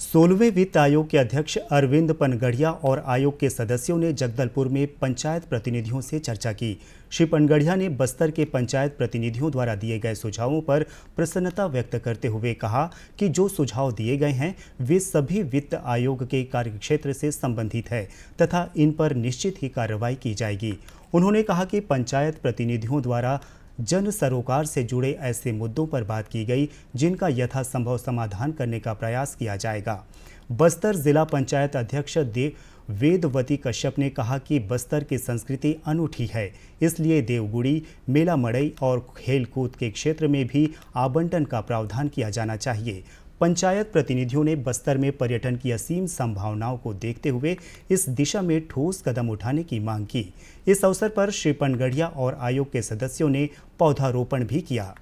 सोलहवें वित्त आयोग के अध्यक्ष अरविंद पनगढ़िया और आयोग के सदस्यों ने जगदलपुर में पंचायत प्रतिनिधियों से चर्चा की श्री पनगढ़िया ने बस्तर के पंचायत प्रतिनिधियों द्वारा दिए गए सुझावों पर प्रसन्नता व्यक्त करते हुए कहा कि जो सुझाव दिए गए हैं वे सभी वित्त आयोग के कार्यक्षेत्र से संबंधित है तथा इन पर निश्चित ही कार्रवाई की जाएगी उन्होंने कहा कि पंचायत प्रतिनिधियों द्वारा जन सरोकार से जुड़े ऐसे मुद्दों पर बात की गई जिनका यथासंभव समाधान करने का प्रयास किया जाएगा बस्तर जिला पंचायत अध्यक्ष देव वेदवती कश्यप ने कहा कि बस्तर की संस्कृति अनूठी है इसलिए देवगुड़ी मेला मड़ई और खेलकूद के क्षेत्र में भी आवंटन का प्रावधान किया जाना चाहिए पंचायत प्रतिनिधियों ने बस्तर में पर्यटन की असीम संभावनाओं को देखते हुए इस दिशा में ठोस कदम उठाने की मांग की इस अवसर पर श्री पनगढ़िया और आयोग के सदस्यों ने पौधारोपण भी किया